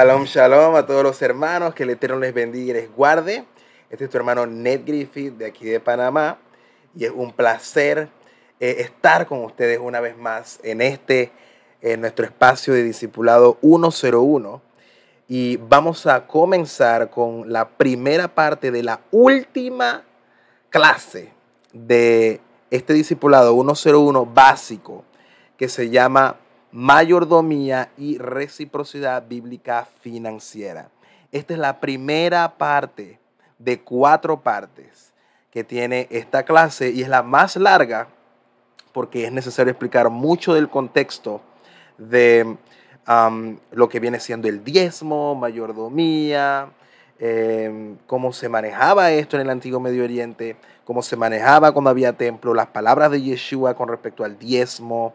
Shalom, shalom a todos los hermanos, que el Eterno les bendiga y les guarde. Este es tu hermano Ned Griffith de aquí de Panamá y es un placer eh, estar con ustedes una vez más en este, en nuestro espacio de Discipulado 101. Y vamos a comenzar con la primera parte de la última clase de este Discipulado 101 básico que se llama mayordomía y reciprocidad bíblica financiera. Esta es la primera parte de cuatro partes que tiene esta clase y es la más larga porque es necesario explicar mucho del contexto de lo que viene siendo el diezmo, mayordomía, em, cómo se manejaba esto en el antiguo Medio Oriente, cómo se manejaba cuando había templo, las palabras de Yeshua con respecto al diezmo,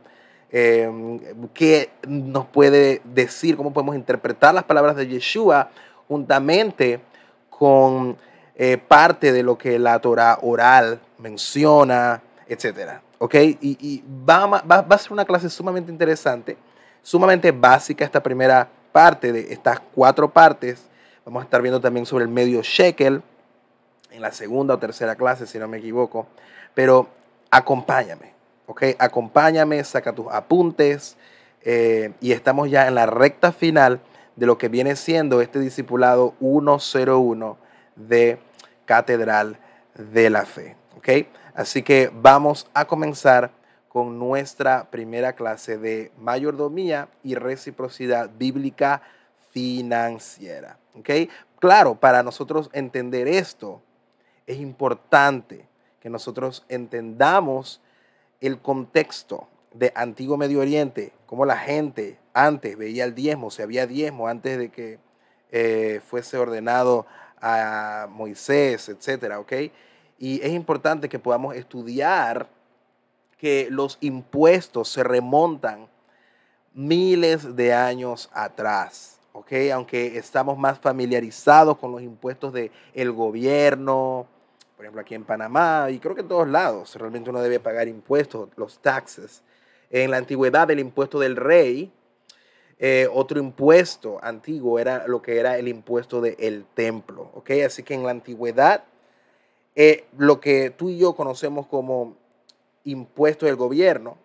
Em, qué nos puede decir, cómo podemos interpretar las palabras de Yeshua juntamente con eh, parte de lo que la Torah oral menciona, etc. ¿Ok? Y, va, a ser una clase sumamente interesante, sumamente básica esta primera parte de estas cuatro partes. Vamos a estar viendo también sobre el medio shekel en la segunda o tercera clase, si no me equivoco. Pero acompáñame. ¿ok? Acompáñame, saca tus apuntes eh, y estamos ya en la recta final de lo que viene siendo este discipulado 101 de Catedral de la Fe, ¿ok? Así que vamos a comenzar con nuestra primera clase de mayordomía y reciprocidad bíblica financiera, ¿ok? Claro, para nosotros entender esto es importante que nosotros entendamos el contexto de antiguo Medio Oriente, cómo la gente antes veía el diezmo, se había diezmo antes de que eh, fuese ordenado a Moisés, etcétera, ¿ok? Y es importante que podamos estudiar que los impuestos se remontan miles de años atrás, ¿ok? Aunque estamos más familiarizados con los impuestos del el gobierno, por ejemplo, aquí en Panamá y creo que en todos lados, realmente uno debe pagar impuestos, los taxes. En la antigüedad, el impuesto del rey, eh, otro impuesto antiguo era lo que era el impuesto del templo. ¿ok? Así que en la antigüedad, eh, lo que tú y yo conocemos como impuesto del gobierno,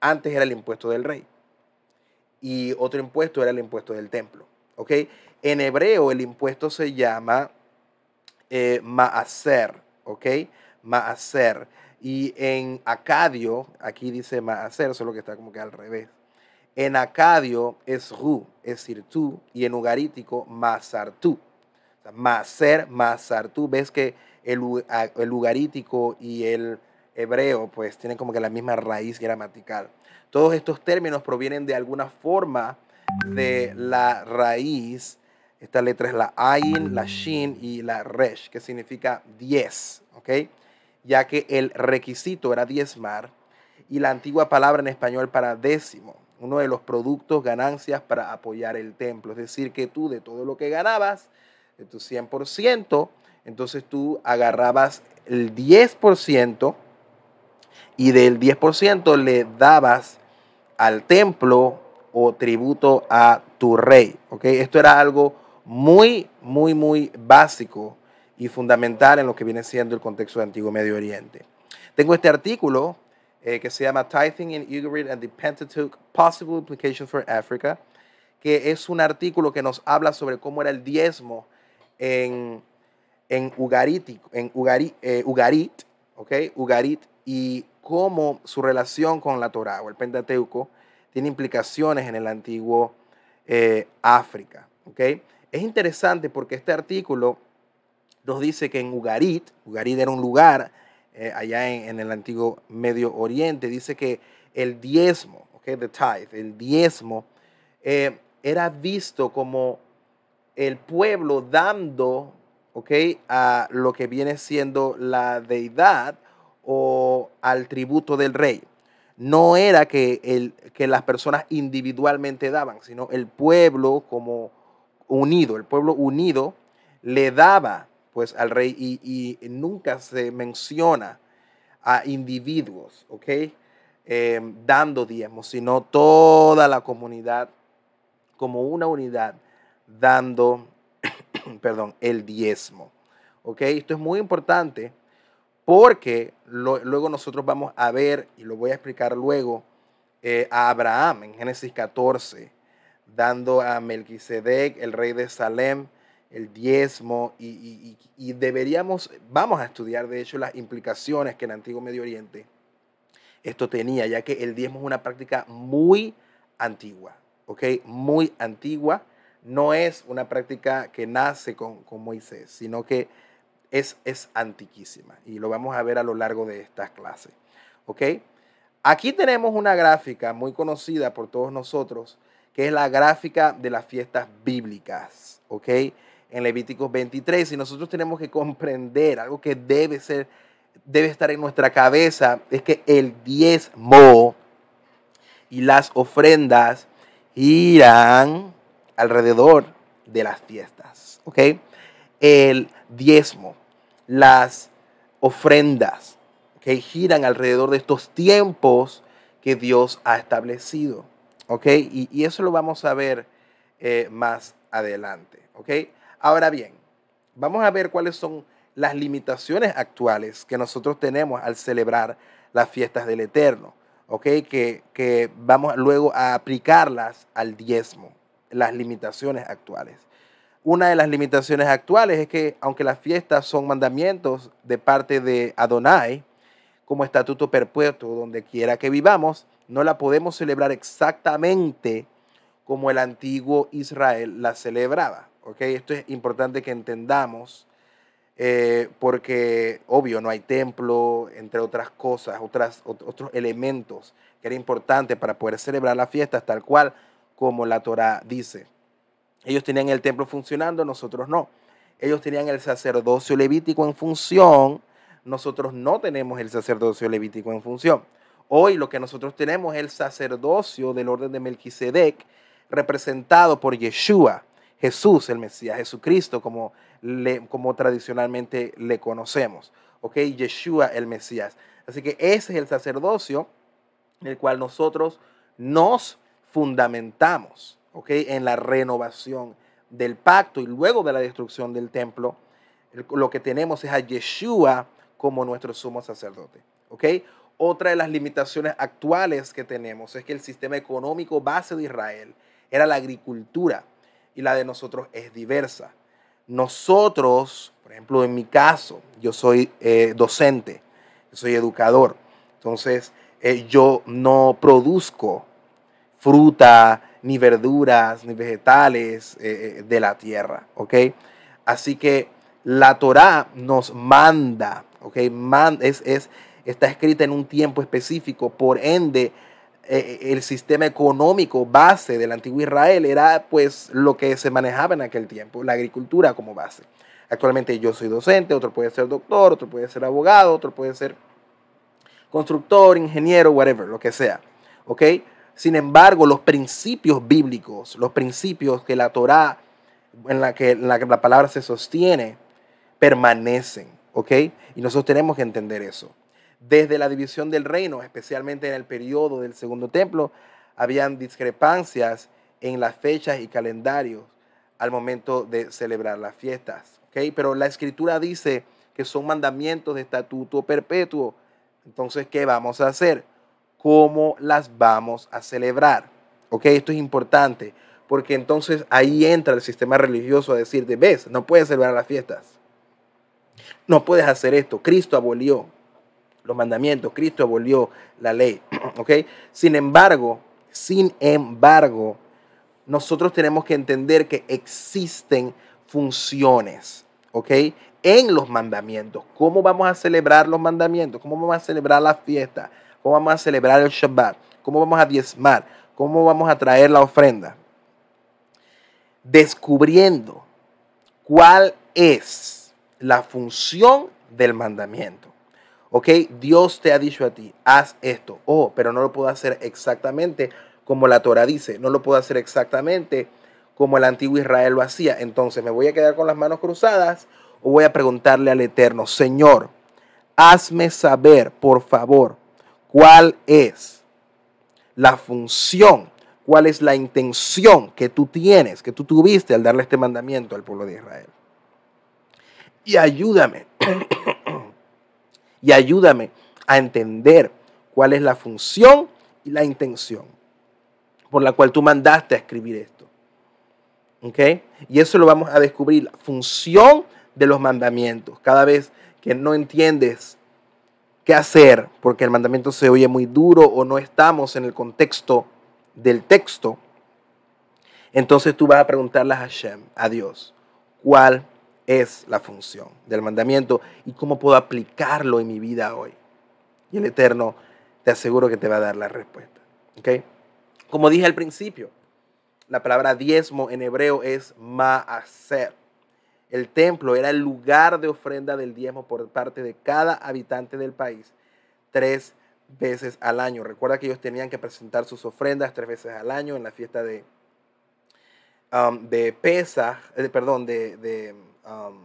antes era el impuesto del rey. Y otro impuesto era el impuesto del templo. ¿ok? En hebreo el impuesto se llama eh, maaser, ¿ok? Maaser. Y en acadio, aquí dice maaser, solo que está como que al revés. En acadio es ru, es decir tú, y en ugarítico tú O sea, masar tú Ves que el, el ugarítico y el hebreo pues tienen como que la misma raíz gramatical. Todos estos términos provienen de alguna forma de la raíz esta letra es la Ain, la Shin y la Resh, que significa 10, ¿ok? Ya que el requisito era diezmar y la antigua palabra en español para décimo, uno de los productos, ganancias para apoyar el templo. Es decir, que tú de todo lo que ganabas, de tu 100%, entonces tú agarrabas el 10% y del 10% le dabas al templo o tributo a tu rey. ¿ok? Esto era algo muy, muy, muy básico y fundamental en lo que viene siendo el contexto del antiguo Medio Oriente. Tengo este artículo eh, que se llama Tithing in Ugarit and the Pentateuch, Possible Implications for Africa, que es un artículo que nos habla sobre cómo era el diezmo en, en, eh, Ugarit, en y cómo su relación con la Torá o el Pentateuco tiene implicaciones en el antiguo eh, África. Es interesante porque este artículo nos dice que en Ugarit, Ugarit era un lugar eh, allá en, el antiguo Medio Oriente, dice que el diezmo, okay, the tithe, el diezmo, eh, era visto como el pueblo dando okay, a lo que viene siendo la deidad o al tributo del rey. No era que, el, que las personas individualmente daban, sino el pueblo como unido, el pueblo unido, le daba pues al rey y, nunca se menciona a individuos, ¿ok? Em, dando diezmo, sino toda la comunidad como una unidad dando, perdón, el diezmo, ¿ok? Esto es muy importante porque luego nosotros vamos a ver, y lo voy a explicar luego, eh, a Abraham en Génesis 14, dando a Melquisedec, el rey de Salem, el diezmo, y, deberíamos, vamos a estudiar de hecho las implicaciones que en el antiguo Medio Oriente esto tenía, ya que el diezmo es una práctica muy antigua, ¿ok? Muy antigua, no es una práctica que nace con, Moisés, sino que es, es antiquísima, y lo vamos a ver a lo largo de estas clases, ¿ok? Aquí tenemos una gráfica muy conocida por todos nosotros que es la gráfica de las fiestas bíblicas, ¿ok? En Levíticos 23, y nosotros tenemos que comprender algo que debe ser, debe estar en nuestra cabeza, es que el diezmo y las ofrendas giran alrededor de las fiestas, ¿ok? El diezmo, las ofrendas que giran alrededor de estos tiempos que Dios ha establecido. Y, eso lo vamos a ver eh, más adelante. ¿Ok? Ahora bien, vamos a ver cuáles son las limitaciones actuales que nosotros tenemos al celebrar las fiestas del Eterno. ¿Ok? Que, vamos luego a aplicarlas al diezmo, las limitaciones actuales. Una de las limitaciones actuales es que, aunque las fiestas son mandamientos de parte de Adonai, como estatuto perpetuo donde quiera que vivamos, no la podemos celebrar exactamente como el antiguo Israel la celebraba. ¿okay? Esto es importante que entendamos eh, porque, obvio, no hay templo, entre otras cosas, otras, otros elementos que era importante para poder celebrar las fiestas tal cual como la Torah dice. Ellos tenían el templo funcionando, nosotros no. Ellos tenían el sacerdocio levítico en función, nosotros no tenemos el sacerdocio levítico en función. Hoy lo que nosotros tenemos es el sacerdocio del orden de Melquisedec, representado por Yeshua, Jesús, el Mesías, Jesucristo, como, como tradicionalmente le conocemos. ¿Ok? Yeshua, el Mesías. Así que ese es el sacerdocio en el cual nosotros nos fundamentamos, ¿ok? En la renovación del pacto y luego de la destrucción del templo, lo que tenemos es a Yeshua como nuestro sumo sacerdote, ¿ok? Otra de las limitaciones actuales que tenemos es que el sistema económico base de Israel era la agricultura y la de nosotros es diversa. Nosotros, por ejemplo, en mi caso, yo soy eh, docente, soy educador, entonces eh, yo no produzco fruta, ni verduras, ni vegetales eh, de la tierra, ¿ok? Así que la Torah nos manda, ¿ok? es está escrita en un tiempo específico, por ende eh, eh, el sistema económico base del antiguo Israel era pues lo que se manejaba en aquel tiempo, la agricultura como base. Actualmente yo soy docente, otro puede ser doctor, otro puede ser abogado, otro puede ser constructor, ingeniero, whatever, lo que sea. ¿Ok? Sin embargo, los principios bíblicos, los principios que la Torá, en la que, la, palabra se sostiene, permanecen. ¿Ok? Y nosotros tenemos que entender eso desde la división del reino, especialmente en el periodo del Segundo Templo, habían discrepancias en las fechas y calendarios al momento de celebrar las fiestas. ¿okay? Pero la escritura dice que son mandamientos de estatuto perpetuo. Entonces, ¿qué vamos a hacer? ¿Cómo las vamos a celebrar? ¿okay? Esto es importante, porque entonces ahí entra el sistema religioso a decirte, ves, no puedes celebrar las fiestas. No puedes hacer esto. Cristo abolió los mandamientos, Cristo abolió la ley. ¿ok? Sin embargo, sin embargo, nosotros tenemos que entender que existen funciones, ¿ok? En los mandamientos. ¿Cómo vamos a celebrar los mandamientos? ¿Cómo vamos a celebrar la fiesta? ¿Cómo vamos a celebrar el Shabbat? ¿Cómo vamos a diezmar? ¿Cómo vamos a traer la ofrenda? Descubriendo cuál es la función del mandamiento. ¿Ok? Dios te ha dicho a ti, haz esto. Oh, pero no lo puedo hacer exactamente como la Torah dice. No lo puedo hacer exactamente como el antiguo Israel lo hacía. Entonces, ¿me voy a quedar con las manos cruzadas o voy a preguntarle al Eterno, Señor, hazme saber, por favor, cuál es la función, cuál es la intención que tú tienes, que tú tuviste al darle este mandamiento al pueblo de Israel? Y ayúdame y ayúdame a entender cuál es la función y la intención por la cual tú mandaste a escribir esto. ¿Ok? Y eso lo vamos a descubrir, la función de los mandamientos. Cada vez que no entiendes qué hacer, porque el mandamiento se oye muy duro o no estamos en el contexto del texto, entonces tú vas a preguntarle a Hashem, a Dios, ¿cuál es la función del mandamiento y cómo puedo aplicarlo en mi vida hoy. Y el Eterno te aseguro que te va a dar la respuesta. ¿okay? Como dije al principio, la palabra diezmo en hebreo es maaser. El templo era el lugar de ofrenda del diezmo por parte de cada habitante del país tres veces al año. Recuerda que ellos tenían que presentar sus ofrendas tres veces al año en la fiesta de, um, de pesa eh, perdón, de Um,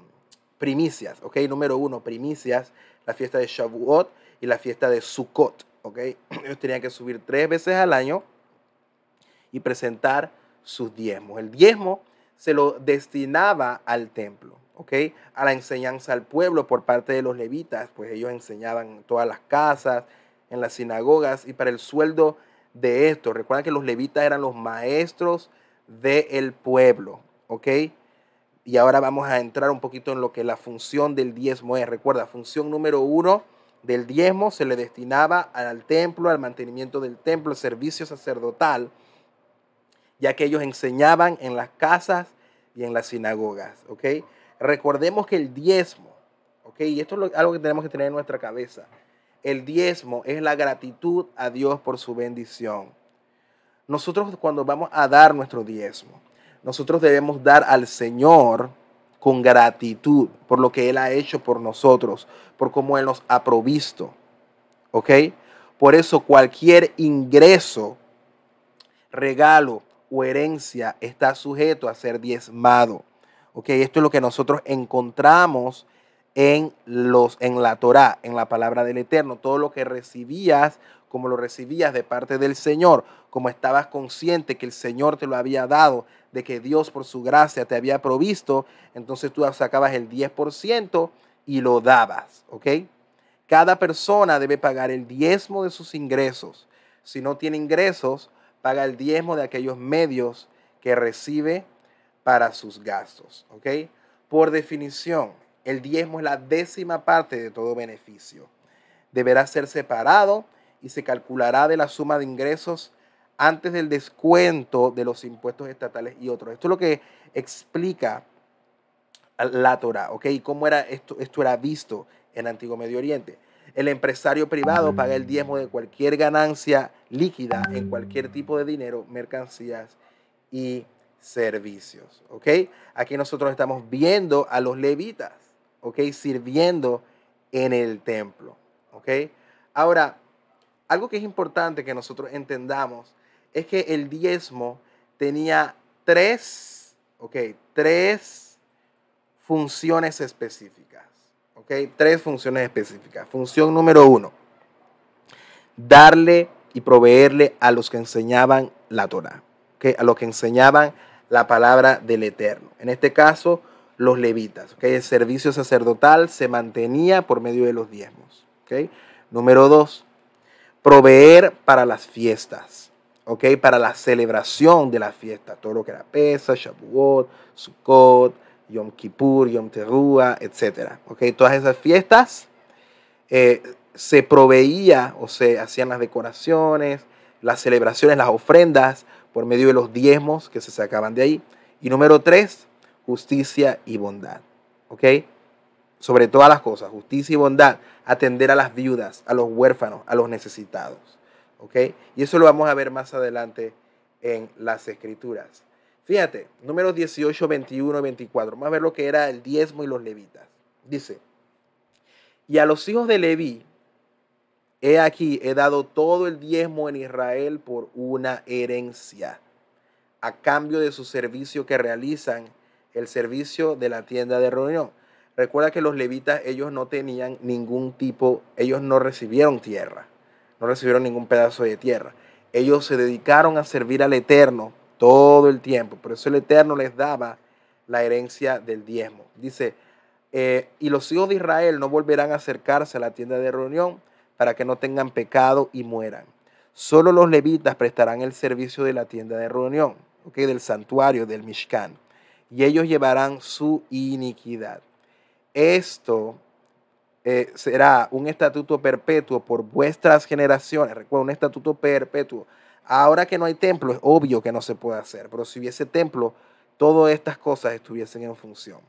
primicias, ¿ok? Número uno, primicias, la fiesta de Shavuot y la fiesta de Sukkot, ¿ok? Ellos tenían que subir tres veces al año y presentar sus diezmos. El diezmo se lo destinaba al templo, ¿ok? A la enseñanza al pueblo por parte de los levitas, pues ellos enseñaban en todas las casas, en las sinagogas y para el sueldo de esto. Recuerda que los levitas eran los maestros del pueblo, ¿ok? Y ahora vamos a entrar un poquito en lo que la función del diezmo es. Recuerda, función número uno del diezmo se le destinaba al templo, al mantenimiento del templo, al servicio sacerdotal, ya que ellos enseñaban en las casas y en las sinagogas. ¿okay? Recordemos que el diezmo, ¿okay? y esto es algo que tenemos que tener en nuestra cabeza, el diezmo es la gratitud a Dios por su bendición. Nosotros cuando vamos a dar nuestro diezmo, nosotros debemos dar al Señor con gratitud por lo que Él ha hecho por nosotros, por cómo Él nos ha provisto. ¿Ok? Por eso cualquier ingreso, regalo o herencia está sujeto a ser diezmado. ¿Ok? Esto es lo que nosotros encontramos en, los, en la Torá, en la palabra del Eterno. Todo lo que recibías, como lo recibías de parte del Señor, como estabas consciente que el Señor te lo había dado, de que Dios por su gracia te había provisto, entonces tú sacabas el 10% y lo dabas, ¿ok? Cada persona debe pagar el diezmo de sus ingresos. Si no tiene ingresos, paga el diezmo de aquellos medios que recibe para sus gastos, ¿ok? Por definición, el diezmo es la décima parte de todo beneficio. Deberá ser separado y se calculará de la suma de ingresos antes del descuento de los impuestos estatales y otros. Esto es lo que explica la Torah, ¿ok? ¿Cómo era esto, esto era visto en Antiguo Medio Oriente? El empresario privado paga el diezmo de cualquier ganancia líquida en cualquier tipo de dinero, mercancías y servicios, ¿ok? Aquí nosotros estamos viendo a los levitas, ¿ok? Sirviendo en el templo, ¿ok? Ahora, algo que es importante que nosotros entendamos es que el diezmo tenía tres, ok, tres funciones específicas. Ok, tres funciones específicas. Función número uno, darle y proveerle a los que enseñaban la Torah, a los que enseñaban la palabra del Eterno. En este caso, los levitas. que el servicio sacerdotal se mantenía por medio de los diezmos. Número dos, proveer para las fiestas. Para la celebración de la fiesta, todo lo que era Pesa, Shavuot, Sukkot, Yom Kippur, Yom Teruah, etc. Todas esas fiestas eh, se proveía o se hacían las decoraciones, las celebraciones, las ofrendas por medio de los diezmos que se sacaban de ahí. Y número tres, justicia y bondad. Sobre todas las cosas, justicia y bondad, atender a las viudas, a los huérfanos, a los necesitados. Y eso lo vamos a ver más adelante en las escrituras. Fíjate, números 18, 21, 24. Vamos a ver lo que era el diezmo y los levitas. Dice, y a los hijos de Leví, he aquí, he dado todo el diezmo en Israel por una herencia, a cambio de su servicio que realizan, el servicio de la tienda de reunión. Recuerda que los levitas, ellos no tenían ningún tipo, ellos no recibieron tierra no recibieron ningún pedazo de tierra. Ellos se dedicaron a servir al Eterno todo el tiempo. Por eso el Eterno les daba la herencia del diezmo. Dice, eh, y los hijos de Israel no volverán a acercarse a la tienda de reunión para que no tengan pecado y mueran. Solo los levitas prestarán el servicio de la tienda de reunión, del santuario, del Mishkan, y ellos llevarán su iniquidad. Esto eh, será un estatuto perpetuo por vuestras generaciones. Recuerda, un estatuto perpetuo. Ahora que no hay templo, es obvio que no se puede hacer, pero si hubiese templo, todas estas cosas estuviesen en función.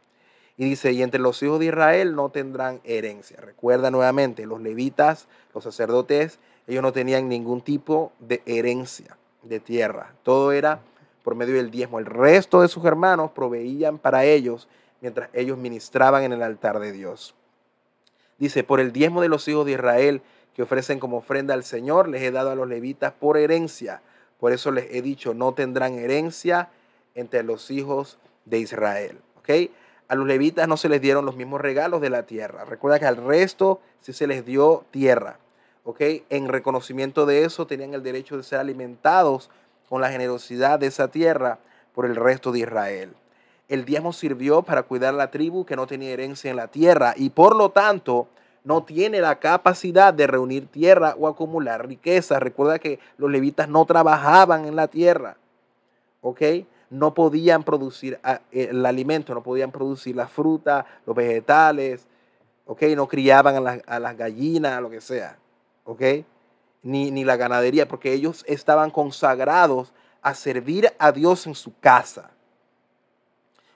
Y dice, y entre los hijos de Israel no tendrán herencia. Recuerda nuevamente, los levitas, los sacerdotes, ellos no tenían ningún tipo de herencia de tierra. Todo era por medio del diezmo. El resto de sus hermanos proveían para ellos mientras ellos ministraban en el altar de Dios. Dice, por el diezmo de los hijos de Israel que ofrecen como ofrenda al Señor, les he dado a los levitas por herencia. Por eso les he dicho, no tendrán herencia entre los hijos de Israel. A los levitas no se les dieron los mismos regalos de la tierra. Recuerda que al resto sí se les dio tierra. En reconocimiento de eso tenían el derecho de ser alimentados con la generosidad de esa tierra por el resto de Israel. El diezmo sirvió para cuidar a la tribu que no tenía herencia en la tierra y por lo tanto no tiene la capacidad de reunir tierra o acumular riqueza. Recuerda que los levitas no trabajaban en la tierra. ¿Ok? No podían producir ah, eh, el alimento, no podían producir la fruta, los vegetales. ¿Ok? No criaban a las, a gallinas, lo que sea. ¿Ok? Ni, ni la ganadería, porque ellos estaban consagrados a servir a Dios en su casa.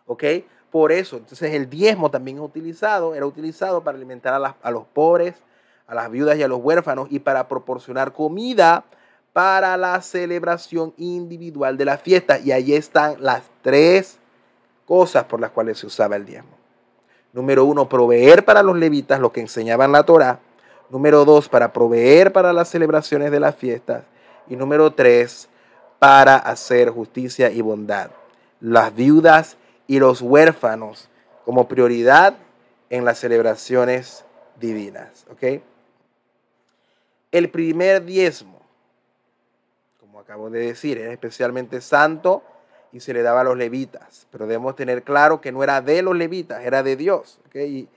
¿ok? Por eso, entonces el diezmo también es utilizado, era utilizado para alimentar a, los pobres, a las viudas y a los huérfanos y para proporcionar comida para la celebración individual de la fiesta. Y ahí están las tres cosas por las cuales se usaba el diezmo. Número uno, proveer para los levitas lo que enseñaban la Torá. Número dos, para proveer para las celebraciones de las fiestas. Y número tres, para hacer justicia y bondad. Las viudas y los huérfanos como prioridad en las celebraciones divinas. ¿okay? El primer diezmo, como acabo de decir, era especialmente santo y se le daba a los levitas, pero debemos tener claro que no era de los levitas, era de Dios. Y,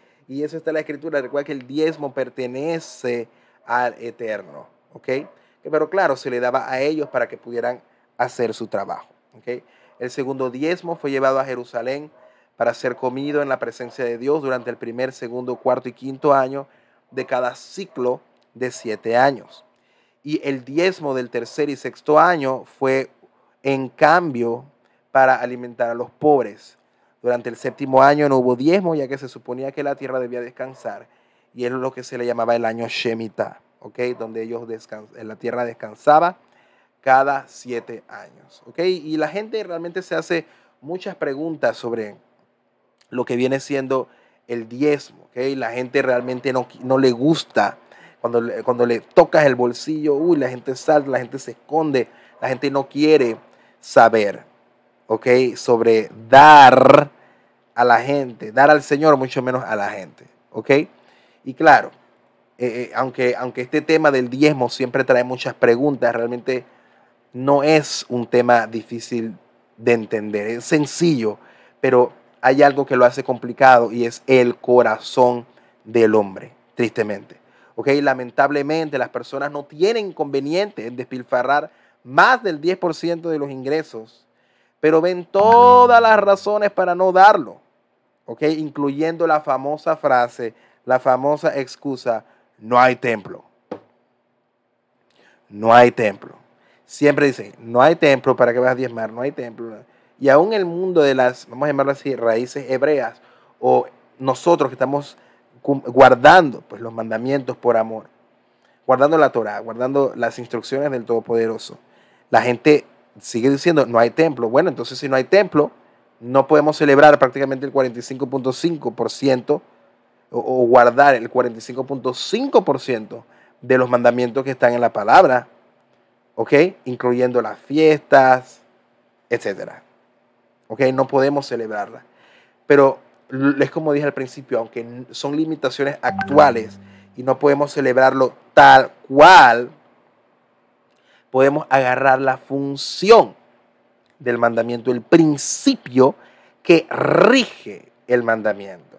eso está en la escritura, recuerda que el diezmo pertenece al eterno. ¿okay? Pero claro, se le daba a ellos para que pudieran hacer su trabajo. El segundo diezmo fue llevado a Jerusalén para ser comido en la presencia de Dios durante el primer, segundo, cuarto y quinto año de cada ciclo de siete años. Y el diezmo del tercer y sexto año fue en cambio para alimentar a los pobres. Durante el séptimo año no hubo diezmo, ya que se suponía que la tierra debía descansar, y es lo que se le llamaba el año Shemitah, ¿ok? donde ellos la tierra descansaba cada siete años. ¿ok? Y la gente realmente se hace muchas preguntas sobre lo que viene siendo el diezmo. ¿ok? La gente realmente no, no le gusta. Cuando, cuando le tocas el bolsillo, uy, la gente salta, la gente se esconde, la gente no quiere saber, ¿ok? Sobre dar a la gente, dar al Señor, mucho menos a la gente, ¿ok? Y claro, eh, eh, aunque, aunque este tema del diezmo siempre trae muchas preguntas, realmente no es un tema difícil de entender, es sencillo, pero hay algo que lo hace complicado y es el corazón del hombre, tristemente. ¿Ok? Lamentablemente las personas no tienen inconveniente en despilfarrar más del 10% de los ingresos, pero ven todas las razones para no darlo, ¿ok? Incluyendo la famosa frase, la famosa excusa, no hay templo. No hay templo siempre dice no hay templo para que vayas a diezmar, no hay templo. Y aún el mundo de las, vamos a llamarlo así, raíces hebreas, o nosotros que estamos guardando pues, los mandamientos por amor, guardando la Torah, guardando las instrucciones del Todopoderoso. La gente sigue diciendo, no hay templo. Bueno, entonces si no hay templo, no podemos celebrar prácticamente el 45.5% o guardar el 45.5% de los mandamientos que están en la palabra ¿ok? Incluyendo las fiestas, etc. ¿Ok? No podemos celebrarla. Pero es como dije al principio, aunque son limitaciones actuales y no podemos celebrarlo tal cual, podemos agarrar la función del mandamiento, el principio que rige el mandamiento.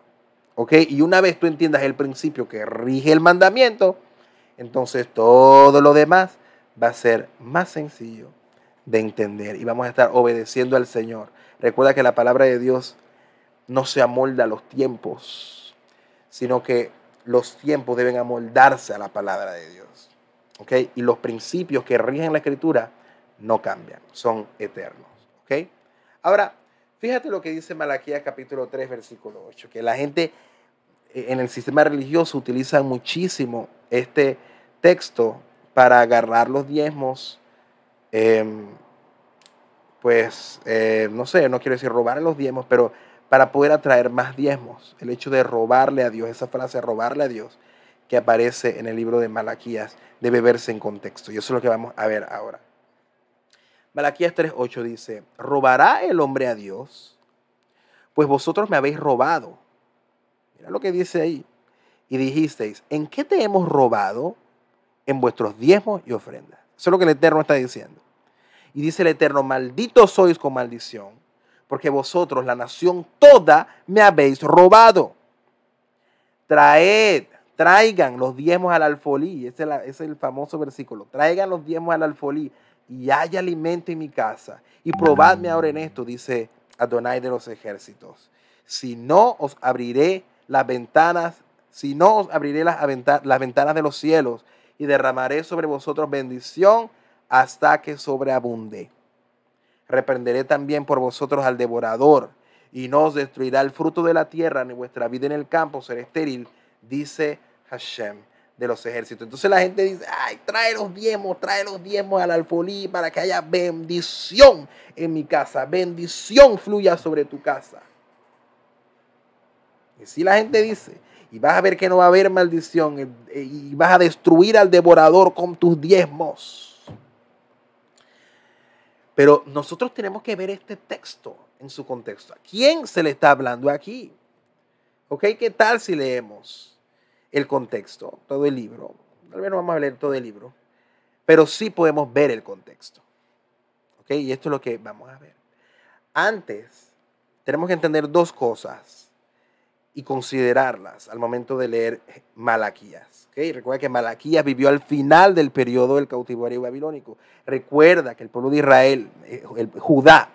¿Ok? Y una vez tú entiendas el principio que rige el mandamiento, entonces todo lo demás va a ser más sencillo de entender y vamos a estar obedeciendo al Señor. Recuerda que la palabra de Dios no se amolda a los tiempos, sino que los tiempos deben amoldarse a la palabra de Dios. Y los principios que rigen la escritura no cambian, son eternos. Ahora, fíjate lo que dice Malaquías capítulo 3, versículo 8, que la gente eh, en el sistema religioso utiliza muchísimo este texto para agarrar los diezmos, em, pues, eh, no sé, no quiero decir robar los diezmos, pero para poder atraer más diezmos. El hecho de robarle a Dios, esa frase, robarle a Dios, que aparece en el libro de Malaquías, debe verse en contexto. Y eso es lo que vamos a ver ahora. Malaquías 3.8 dice, ¿robará el hombre a Dios? Pues vosotros me habéis robado. Mira lo que dice ahí. Y dijisteis, ¿en qué te hemos robado? en vuestros diezmos y ofrendas. Eso es lo que el Eterno está diciendo. Y dice el Eterno, maldito sois con maldición, porque vosotros, la nación toda, me habéis robado. Traed, traigan los diezmos al alfolí. Ese es, el famoso versículo. Traigan los diezmos al alfolí y hay alimento en mi casa. Y probadme ahora en esto, dice Adonai de los ejércitos. Si no os abriré las ventanas, si no os abriré las ventanas de los cielos y derramaré sobre vosotros bendición hasta que sobreabunde. Reprenderé también por vosotros al devorador, y no os destruirá el fruto de la tierra, ni vuestra vida en el campo será estéril, dice Hashem de los ejércitos. Entonces la gente dice, ay, trae los diezmos, trae los diezmos al alfolí para que haya bendición en mi casa, bendición fluya sobre tu casa. Y si la gente dice, y vas a ver que no va a haber maldición eh, eh, y vas a destruir al devorador con tus diezmos. Pero nosotros tenemos que ver este texto en su contexto. ¿A quién se le está hablando aquí? ¿Ok? ¿Qué tal si leemos el contexto, todo el libro? Tal vez no vamos a leer todo el libro, pero sí podemos ver el contexto. ¿Ok? Y esto es lo que vamos a ver. Antes, tenemos que entender dos cosas y considerarlas al momento de leer eh, Malaquías. Recuerda que Malaquías vivió al final del periodo del cautiverio babilónico. Recuerda que el pueblo de Israel, eh, el Judá,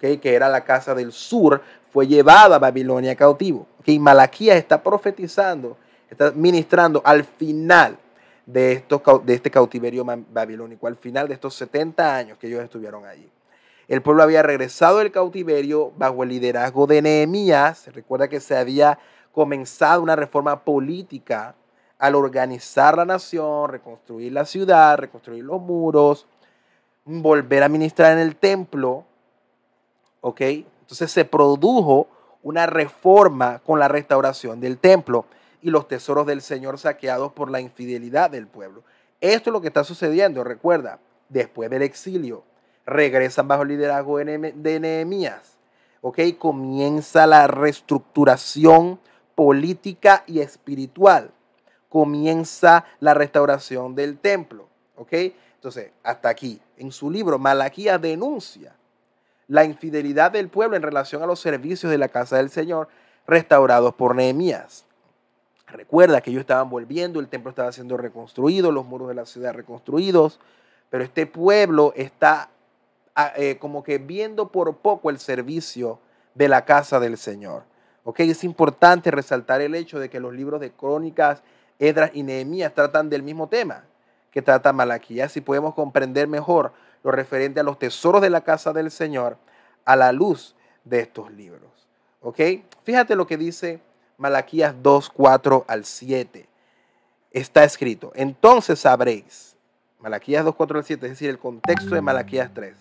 que era la casa del sur, fue llevado a Babilonia cautivo. Y Malaquías está profetizando, está ministrando al final de, estos, de este cautiverio babilónico, al final de estos 70 años que ellos estuvieron allí. El pueblo había regresado del cautiverio bajo el liderazgo de Nehemías. Recuerda que se había comenzado una reforma política al organizar la nación, reconstruir la ciudad, reconstruir los muros, volver a ministrar en el templo. ¿Ok? Entonces se produjo una reforma con la restauración del templo y los tesoros del Señor saqueados por la infidelidad del pueblo. Esto es lo que está sucediendo, recuerda, después del exilio regresan bajo el liderazgo de Nehemías. ¿Ok? Comienza la reestructuración política y espiritual. Comienza la restauración del templo. ¿Ok? Entonces, hasta aquí, en su libro, Malaquía denuncia la infidelidad del pueblo en relación a los servicios de la casa del Señor restaurados por Nehemías. Recuerda que ellos estaban volviendo, el templo estaba siendo reconstruido, los muros de la ciudad reconstruidos, pero este pueblo está eh, como que viendo por poco el servicio de la casa del Señor. ¿ok? Es importante resaltar el hecho de que los libros de Crónicas, Edras y Nehemías tratan del mismo tema que trata Malaquías si podemos comprender mejor lo referente a los tesoros de la casa del Señor a la luz de estos libros. ¿Ok? Fíjate lo que dice Malaquías 2, 4 al 7. Está escrito, entonces sabréis, Malaquías 2, 4 al 7, es decir, el contexto de Malaquías 3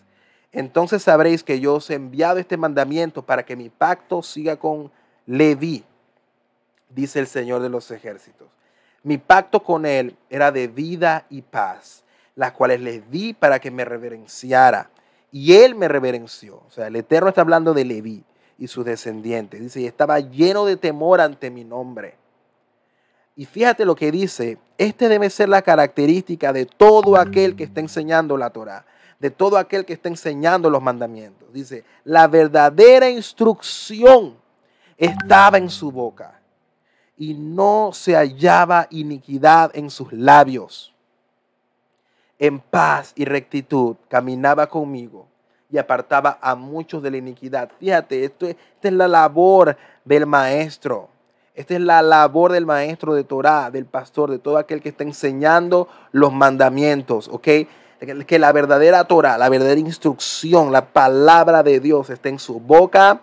entonces sabréis que yo os he enviado este mandamiento para que mi pacto siga con Leví, dice el Señor de los ejércitos. Mi pacto con él era de vida y paz, las cuales les di para que me reverenciara. Y él me reverenció. O sea, el Eterno está hablando de Leví y sus descendientes. Dice, y estaba lleno de temor ante mi nombre. Y fíjate lo que dice, este debe ser la característica de todo aquel que está enseñando la Torah de todo aquel que está enseñando los mandamientos. Dice, la verdadera instrucción estaba en su boca y no se hallaba iniquidad en sus labios. En paz y rectitud caminaba conmigo y apartaba a muchos de la iniquidad. Fíjate, esto es, esta es la labor del maestro. Esta es la labor del maestro de Torah, del pastor, de todo aquel que está enseñando los mandamientos, ¿ok? que la verdadera Torah, la verdadera instrucción, la palabra de Dios esté en su boca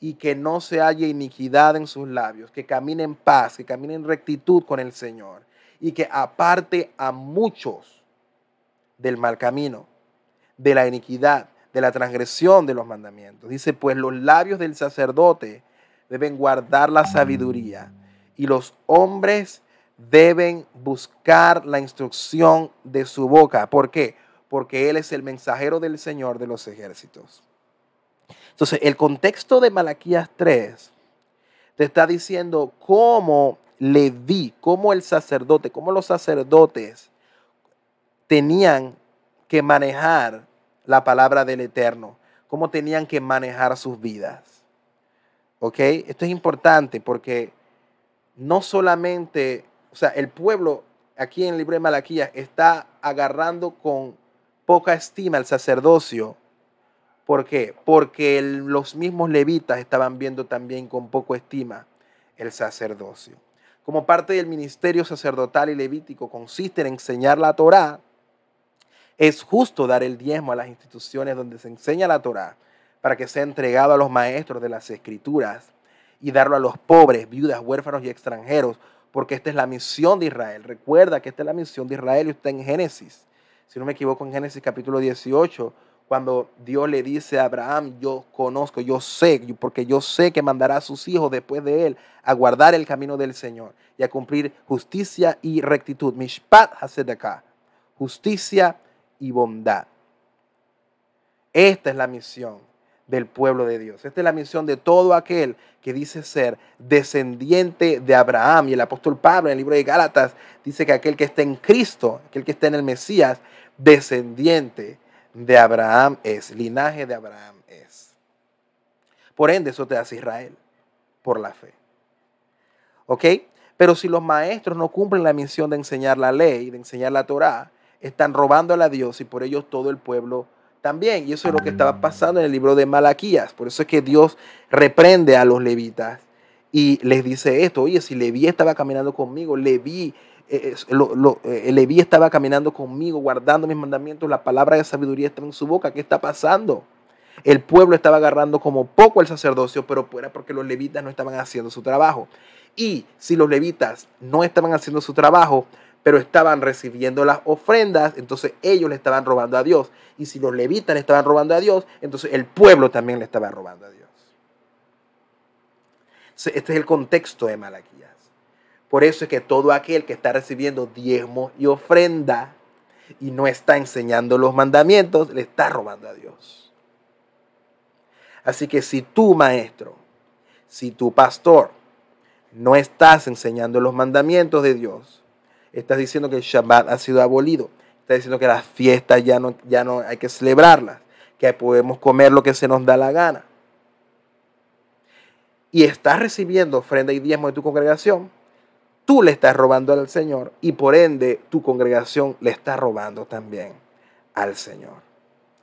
y que no se halle iniquidad en sus labios, que camine en paz, que camine en rectitud con el Señor y que aparte a muchos del mal camino, de la iniquidad, de la transgresión de los mandamientos. Dice, pues los labios del sacerdote deben guardar la sabiduría y los hombres deben buscar la instrucción de su boca. ¿Por qué? Porque Él es el mensajero del Señor de los ejércitos. Entonces, el contexto de Malaquías 3 te está diciendo cómo vi, cómo el sacerdote, cómo los sacerdotes tenían que manejar la palabra del Eterno, cómo tenían que manejar sus vidas. ¿Ok? Esto es importante porque no solamente o sea, el pueblo aquí en el libro de Malaquías está agarrando con poca estima el sacerdocio. ¿Por qué? Porque los mismos levitas estaban viendo también con poco estima el sacerdocio. Como parte del ministerio sacerdotal y levítico consiste en enseñar la Torá, es justo dar el diezmo a las instituciones donde se enseña la Torá para que sea entregado a los maestros de las escrituras y darlo a los pobres, viudas, huérfanos y extranjeros porque esta es la misión de Israel. Recuerda que esta es la misión de Israel y está en Génesis. Si no me equivoco, en Génesis capítulo 18, cuando Dios le dice a Abraham, yo conozco, yo sé, porque yo sé que mandará a sus hijos después de él a guardar el camino del Señor y a cumplir justicia y rectitud. Mishpat acá justicia y bondad. Esta es la misión del pueblo de Dios. Esta es la misión de todo aquel que dice ser descendiente de Abraham. Y el apóstol Pablo en el libro de Gálatas dice que aquel que está en Cristo, aquel que está en el Mesías, descendiente de Abraham es, linaje de Abraham es. Por ende, eso te hace Israel, por la fe. ¿Ok? Pero si los maestros no cumplen la misión de enseñar la ley, de enseñar la Torá, están robando a Dios y por ello todo el pueblo también. Y eso es lo que estaba pasando en el libro de Malaquías. Por eso es que Dios reprende a los levitas y les dice esto, oye, si Leví estaba caminando conmigo, Leví, eh, eh, eh, estaba caminando conmigo, guardando mis mandamientos, la palabra de sabiduría está en su boca, ¿qué está pasando? El pueblo estaba agarrando como poco el sacerdocio, pero era porque los levitas no estaban haciendo su trabajo. Y si los levitas no estaban haciendo su trabajo, pero estaban recibiendo las ofrendas, entonces ellos le estaban robando a Dios. Y si los levitas le estaban robando a Dios, entonces el pueblo también le estaba robando a Dios. este es el contexto de Malaquías. Por eso es que todo aquel que está recibiendo diezmo y ofrenda y no está enseñando los mandamientos, le está robando a Dios. Así que si tu maestro, si tu pastor, no estás enseñando los mandamientos de Dios, Estás diciendo que el Shabbat ha sido abolido. Estás diciendo que las fiestas ya no, ya no hay que celebrarlas, que podemos comer lo que se nos da la gana. Y estás recibiendo ofrenda y diezmo de tu congregación. Tú le estás robando al Señor y por ende tu congregación le está robando también al Señor.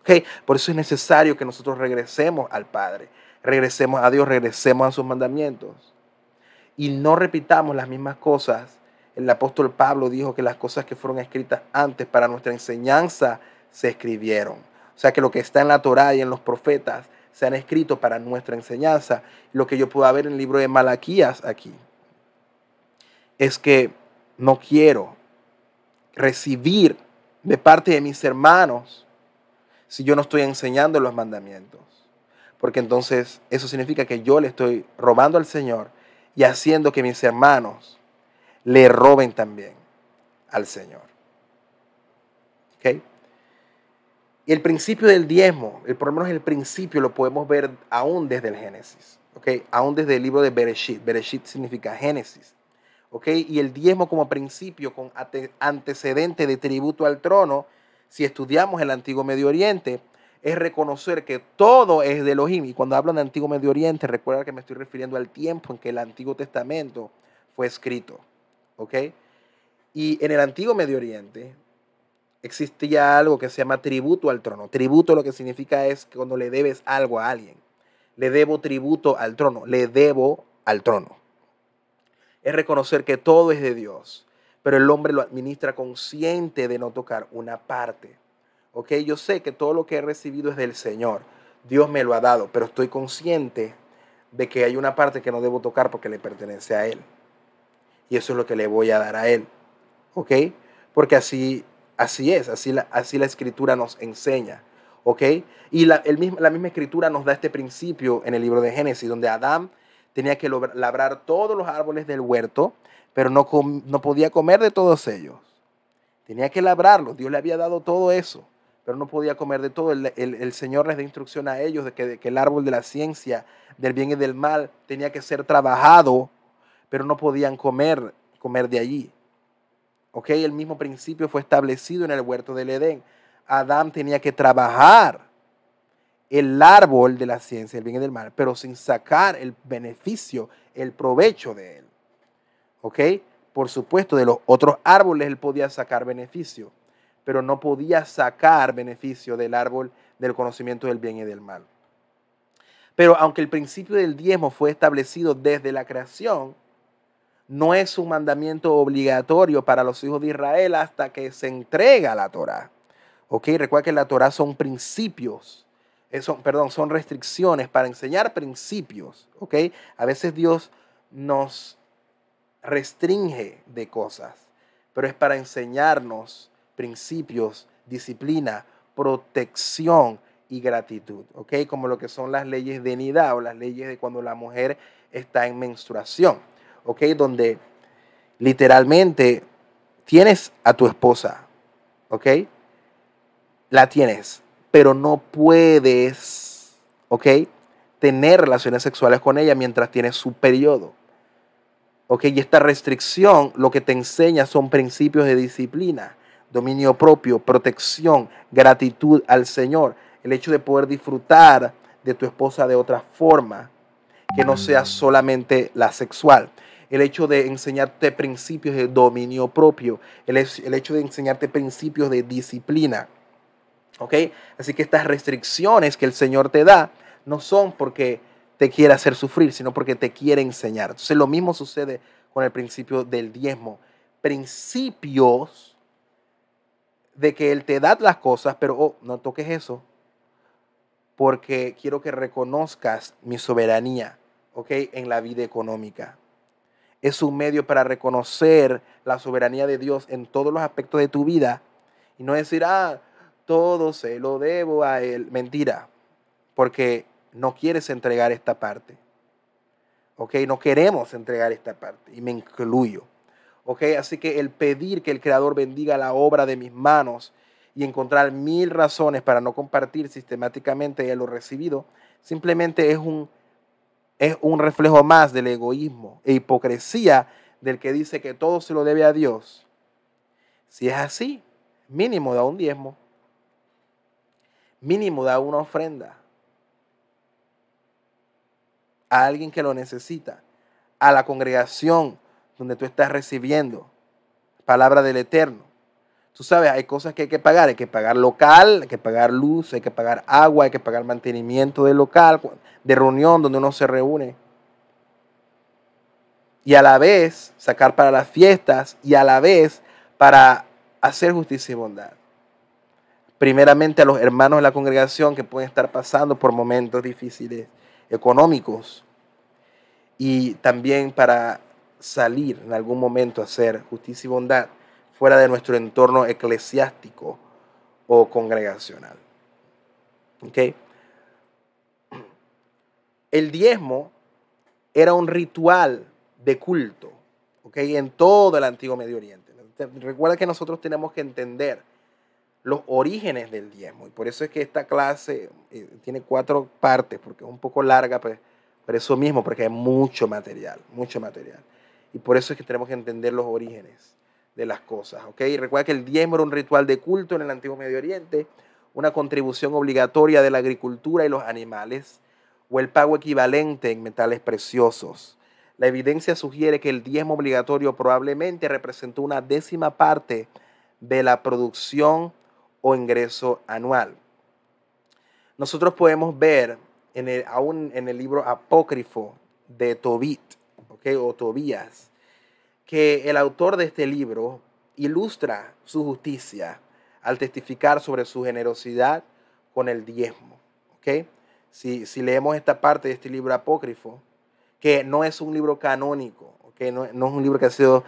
¿Okay? Por eso es necesario que nosotros regresemos al Padre, regresemos a Dios, regresemos a sus mandamientos y no repitamos las mismas cosas el apóstol Pablo dijo que las cosas que fueron escritas antes para nuestra enseñanza se escribieron. O sea que lo que está en la Torá y en los profetas se han escrito para nuestra enseñanza. Lo que yo puedo ver en el libro de Malaquías aquí es que no quiero recibir de parte de mis hermanos si yo no estoy enseñando los mandamientos. Porque entonces eso significa que yo le estoy robando al Señor y haciendo que mis hermanos le roben también al Señor. ¿ok? Y el principio del diezmo, el, por lo menos el principio lo podemos ver aún desde el Génesis, ¿ok? aún desde el libro de Bereshit. Bereshit significa Génesis. ¿ok? Y el diezmo como principio, con antecedente de tributo al trono, si estudiamos el Antiguo Medio Oriente, es reconocer que todo es de Elohim. Y cuando hablan de Antiguo Medio Oriente, recuerda que me estoy refiriendo al tiempo en que el Antiguo Testamento fue escrito. ¿ok? Y en el antiguo Medio Oriente existía algo que se llama tributo al trono. Tributo lo que significa es que cuando le debes algo a alguien. Le debo tributo al trono, le debo al trono. Es reconocer que todo es de Dios, pero el hombre lo administra consciente de no tocar una parte. ¿Ok? Yo sé que todo lo que he recibido es del Señor. Dios me lo ha dado, pero estoy consciente de que hay una parte que no debo tocar porque le pertenece a Él y eso es lo que le voy a dar a él. ¿Ok? Porque así, así es, así la, así la escritura nos enseña. ¿Ok? Y la, el la misma escritura nos da este principio en el libro de Génesis, donde Adán tenía que labrar todos los árboles del huerto, pero no, no podía comer de todos ellos. Tenía que labrarlos, Dios le había dado todo eso, pero no podía comer de todo. El, el, Señor les da instrucción a ellos de que, de que el árbol de la ciencia, del bien y del mal, tenía que ser trabajado pero no podían comer, comer de allí. ¿Ok? El mismo principio fue establecido en el huerto del Edén. Adán tenía que trabajar el árbol de la ciencia del bien y del mal, pero sin sacar el beneficio, el provecho de él. ¿Ok? Por supuesto, de los otros árboles él podía sacar beneficio, pero no podía sacar beneficio del árbol del conocimiento del bien y del mal. Pero aunque el principio del diezmo fue establecido desde la creación, no es un mandamiento obligatorio para los hijos de Israel hasta que se entrega la Torah. ¿Ok? Recuerda que la Torah son principios. Eh, perdón, son restricciones para enseñar principios. ¿Ok? A veces Dios nos restringe de cosas, pero es para enseñarnos principios, disciplina, protección y gratitud, ¿ok? Como lo que son las leyes de nidad o las leyes de cuando la mujer está en menstruación. Donde literalmente tienes a tu esposa, ¿ok? La tienes, pero no puedes, ¿ok? Tener relaciones sexuales con ella mientras tienes su periodo. ¿Ok? Y esta restricción lo que te enseña son principios de disciplina, dominio propio, protección, gratitud al Señor, el hecho de poder disfrutar de tu esposa de otra forma que no sea solamente la sexual el hecho de enseñarte principios de dominio propio, el, el hecho de enseñarte principios de disciplina. ¿Ok? Así que estas restricciones que el Señor te da no son porque te quiere hacer sufrir, sino porque te quiere enseñar. Entonces lo mismo sucede con el principio del diezmo. Principios de que Él te da las cosas, pero oh, no toques eso, porque quiero que reconozcas mi soberanía, ¿ok? En la vida económica es un medio para reconocer la soberanía de Dios en todos los aspectos de tu vida y no decir, ah, todo se lo debo a Él. Mentira, porque no quieres entregar esta parte. ¿Ok? No queremos entregar esta parte y me incluyo. ¿Ok? Así que el pedir que el Creador bendiga la obra de mis manos y encontrar mil razones para no compartir sistemáticamente lo recibido, simplemente es un es un reflejo más del egoísmo e hipocresía del que dice que todo se lo debe a Dios. Si es así, mínimo da un diezmo, mínimo da una ofrenda a alguien que lo necesita, a la congregación donde tú estás recibiendo palabra del Eterno. Tú sabes, hay cosas que hay que pagar. Hay que pagar local, hay que pagar luz, hay que pagar agua, hay que pagar mantenimiento del local, de reunión donde uno se reúne. Y a la vez sacar para las fiestas y a la vez para hacer justicia y bondad. Primeramente a los hermanos de la congregación que pueden estar pasando por momentos difíciles económicos y también para salir en algún momento a hacer justicia y bondad fuera de nuestro entorno eclesiástico o congregacional. El diezmo era un ritual de culto ¿okay? en todo el antiguo Medio Oriente. Recuerda que nosotros tenemos que entender los orígenes del diezmo y por eso es que esta clase eh, tiene cuatro partes porque es un poco larga, pero pues, por eso mismo, porque hay mucho material, mucho material. Y por eso es que tenemos que entender los orígenes de las cosas. Recuerda que el diezmo era un ritual de culto en el antiguo Medio Oriente, una contribución obligatoria de la agricultura y los animales, o el pago equivalente en metales preciosos. La evidencia sugiere que el diezmo obligatorio probablemente representó una décima parte de la producción o ingreso anual. Nosotros podemos ver en el, aún en el libro apócrifo de Tobit, o Tobías, que el autor de este libro ilustra su justicia al testificar sobre su generosidad con el diezmo. Si, leemos esta parte de este libro apócrifo, que no es un libro canónico, no, es un libro que, ha sido,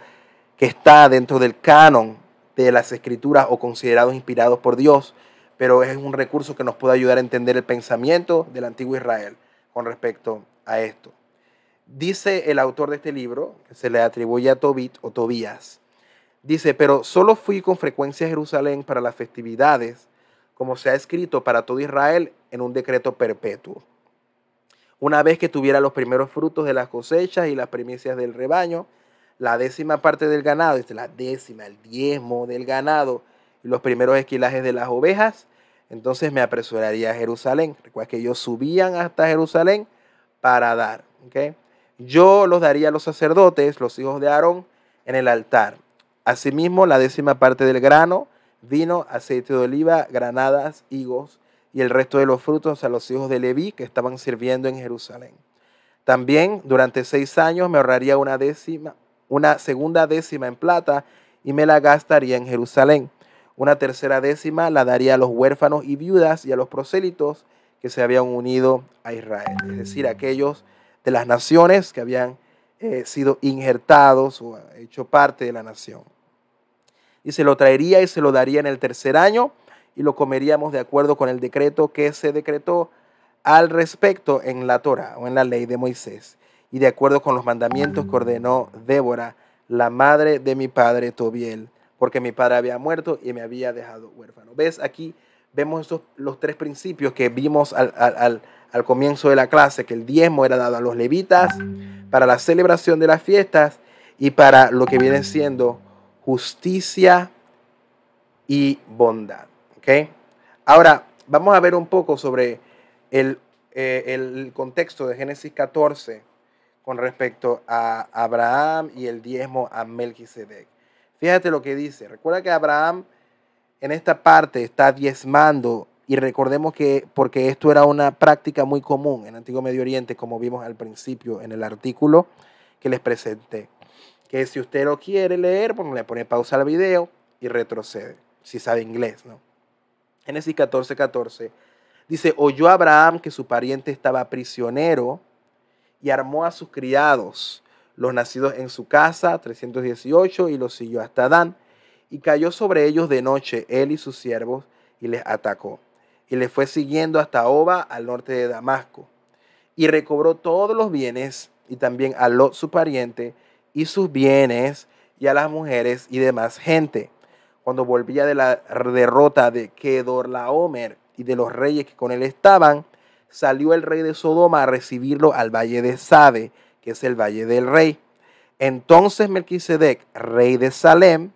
que está dentro del canon de las escrituras o considerado inspirado por Dios, pero es un recurso que nos puede ayudar a entender el pensamiento del antiguo Israel con respecto a esto. Dice el autor de este libro, que se le atribuye a Tobit o Tobías, dice, pero solo fui con frecuencia a Jerusalén para las festividades, como se ha escrito para todo Israel en un decreto perpetuo. Una vez que tuviera los primeros frutos de las cosechas y las primicias del rebaño, la décima parte del ganado, es la décima, el diezmo del ganado y los primeros esquilajes de las ovejas, entonces me apresuraría a Jerusalén. Recuerda que ellos subían hasta Jerusalén para dar. ¿okay? yo los daría a los sacerdotes, los hijos de Aarón, en el altar. Asimismo, la décima parte del grano, vino, aceite de oliva, granadas, higos y el resto de los frutos a los hijos de Leví que estaban sirviendo en Jerusalén. También durante seis años me ahorraría una una segunda décima en plata y me la gastaría en Jerusalén. Una tercera décima la daría a los huérfanos y viudas y a los prosélitos que se habían unido a Israel, es decir, aquellos de las naciones que habían eh, sido injertados o hecho parte de la nación. Y se lo traería y se lo daría en el tercer año y lo comeríamos de acuerdo con el decreto que se decretó al respecto en la Torah o en la ley de Moisés y de acuerdo con los mandamientos que ordenó Débora, la madre de mi padre Tobiel, porque mi padre había muerto y me había dejado huérfano. ¿Ves? Aquí vemos los tres principios que vimos al al comienzo de la clase que el diezmo era dado a los levitas para la celebración de las fiestas y para lo que viene siendo justicia y bondad. ¿okay? Ahora vamos a ver un poco sobre el, eh, el contexto de Génesis 14 con respecto a Abraham y el diezmo a Melquisedec. Fíjate lo que dice. Recuerda que Abraham en esta parte está diezmando y recordemos que, porque esto era una práctica muy común en Antiguo Medio Oriente, como vimos al principio en el artículo que les presenté, que si usted lo quiere leer, bueno, le pone pausa al video y retrocede, si sabe inglés, ¿no? Génesis 14, 14. Dice, oyó Abraham que su pariente estaba prisionero y armó a sus criados, los nacidos en su casa, 318, y los siguió hasta Adán. Y cayó sobre ellos de noche él y sus siervos y les atacó y le fue siguiendo hasta Oba al norte de Damasco. Y recobró todos los bienes y también a Lot su pariente y sus bienes y a las mujeres y demás gente. Cuando volvía de la derrota de Kedorlaomer y de los reyes que con él estaban, salió el rey de Sodoma a recibirlo al valle de Sade, que es el valle del rey. Entonces Melquisedec, rey de Salem,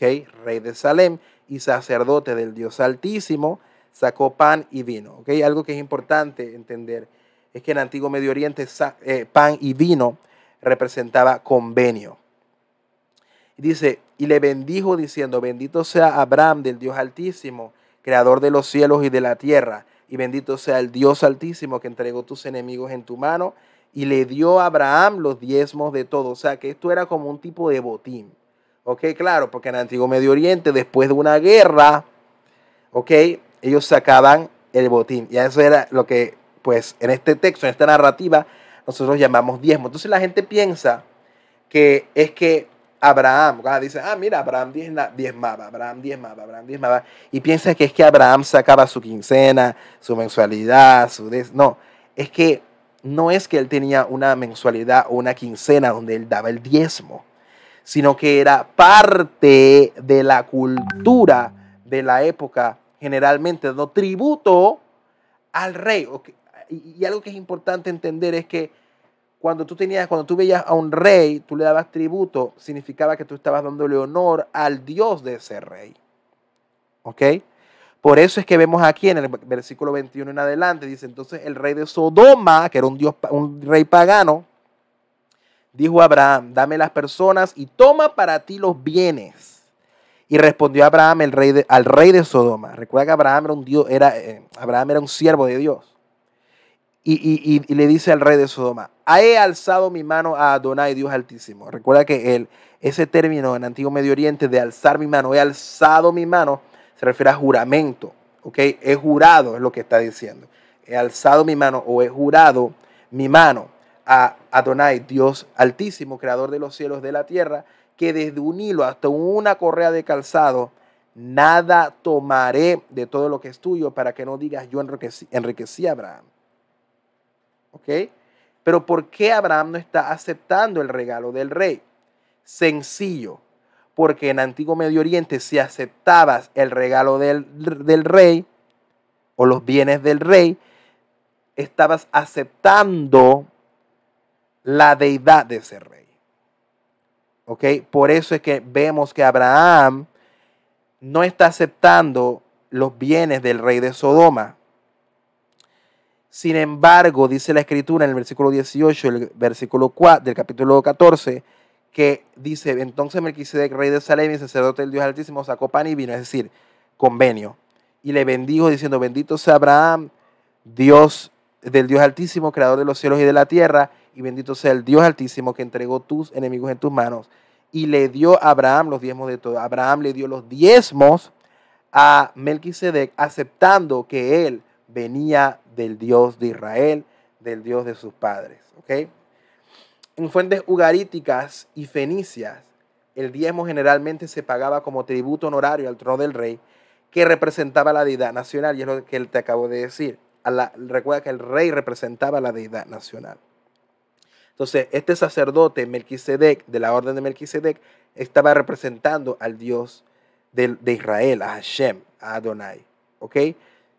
rey de Salem y sacerdote del Dios Altísimo, sacó pan y vino. ¿ok? Algo que es importante entender es que en el antiguo Medio Oriente eh, pan y vino representaba convenio. Dice, y le bendijo diciendo, bendito sea Abraham del Dios Altísimo, creador de los cielos y de la tierra, y bendito sea el Dios Altísimo que entregó tus enemigos en tu mano, y le dio a Abraham los diezmos de todo. O sea, que esto era como un tipo de botín. ¿Ok? Claro, porque en el antiguo Medio Oriente, después de una guerra, ¿ok? ellos sacaban el botín. Y eso era lo que, pues, en este texto, en esta narrativa, nosotros llamamos diezmo. Entonces la gente piensa que es que Abraham, ah, dice, ah, mira, Abraham diezmaba, Abraham diezmaba, Abraham diezmaba, y piensa que es que Abraham sacaba su quincena, su mensualidad, su... Des... No, es que no es que él tenía una mensualidad o una quincena donde él daba el diezmo, sino que era parte de la cultura de la época generalmente dando tributo al rey. Y algo que es importante entender es que cuando tú tenías, cuando tú veías a un rey, tú le dabas tributo, significaba que tú estabas dándole honor al Dios de ese rey. ¿Ok? Por eso es que vemos aquí en el versículo 21 en adelante, dice entonces el rey de Sodoma, que era un, dios, un rey pagano, dijo a Abraham, dame las personas y toma para ti los bienes y respondió Abraham el rey al rey de Sodoma. Recuerda que Abraham era un, Dios, era, eh, Abraham era un siervo de Dios. Y, le dice al rey de Sodoma, he alzado mi mano a Adonai, Dios altísimo. Recuerda que ese término en Antiguo Medio Oriente de alzar mi mano, he alzado mi mano, se refiere a juramento. ¿ok? He jurado, es lo que está diciendo. He alzado mi mano o he jurado mi mano a Adonai, Dios altísimo, creador de los cielos, de la tierra que desde un hilo hasta una correa de calzado, nada tomaré de todo lo que es tuyo para que no digas yo enriquecí, a Abraham. ¿Ok? Pero ¿por qué Abraham no está aceptando el regalo del rey? Sencillo, porque en Antiguo Medio Oriente si aceptabas el regalo del, del rey o los bienes del rey, estabas aceptando la deidad de ese rey. Por eso es que vemos que Abraham no está aceptando los bienes del rey de Sodoma. Sin embargo, dice la escritura en el versículo 18, el versículo 4 del capítulo 14, que dice, entonces Melquisedec, rey de Salem y sacerdote del Dios Altísimo, sacó pan y vino, es decir, convenio. Y le bendijo diciendo, bendito sea Abraham, Dios del Dios Altísimo, creador de los cielos y de la tierra, y bendito sea el Dios Altísimo que entregó tus enemigos en tus manos y le dio a Abraham los diezmos de todo. Abraham le dio los diezmos a Melquisedec, aceptando que él venía del Dios de Israel, del Dios de sus padres. ¿okay? En fuentes ugaríticas y fenicias, el diezmo generalmente se pagaba como tributo honorario al trono del rey, que representaba la deidad nacional, y es lo que él te acabo de decir. recuerda que el rey representaba la deidad nacional. Entonces, este sacerdote Melquisedec, de la orden de Melquisedec, estaba representando al Dios de, Israel, a Hashem, a Adonai.